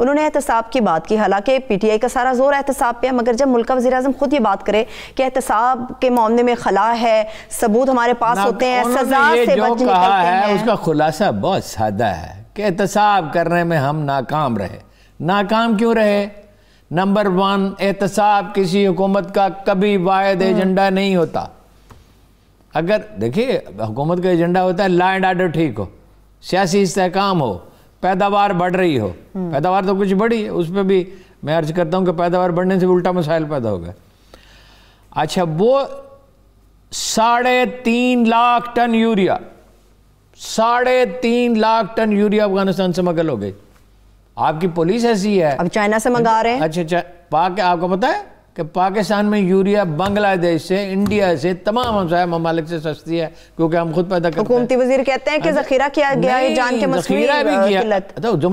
उन्होंने एहतसाब की बात की हालांकि पी टी आई का सारा जोर एहतसाब पर है मगर जब मुल्क वजी अजम खुद ये बात करे कि एहतसाब के मामले में खला है सबूत हमारे पास होते हैं सजा से बच निकलते हैं उसका खुलासा बहुत सादा है कि एहतसाब करने में हम नाकाम रहे नाकाम क्यों रहे नंबर वन एहतसाब किसी हुकूमत का कभी वायद हम्म। एजेंडा नहीं होता अगर देखिए हुकूमत का एजेंडा होता है ला एंड आर्डर ठीक हो सियासी इसकाम हो पैदावार बढ़ रही हो हम्म। पैदावार तो कुछ बढ़ी है उसमें भी मैं अर्ज करता हूं कि पैदावार बढ़ने से उल्टा मसाइल पैदा हो अच्छा वो साढ़े तीन लाख टन यूरिया साढ़े तीन लाख टन यूरिया अफगानिस्तान से मगल हो गई आपकी पुलिस ऐसी है अब चाइना से मंगा रहे हैं अच्छा पाक आपको पता है कि पाकिस्तान में यूरिया बांग्लादेश से इंडिया से तमाम हमसाय ममालिक से सस्ती है क्योंकि हम खुद पैदा करते हैं वजीर कहते हैं कि हाँ जखीरा किया गया जान के जखीरा भी किया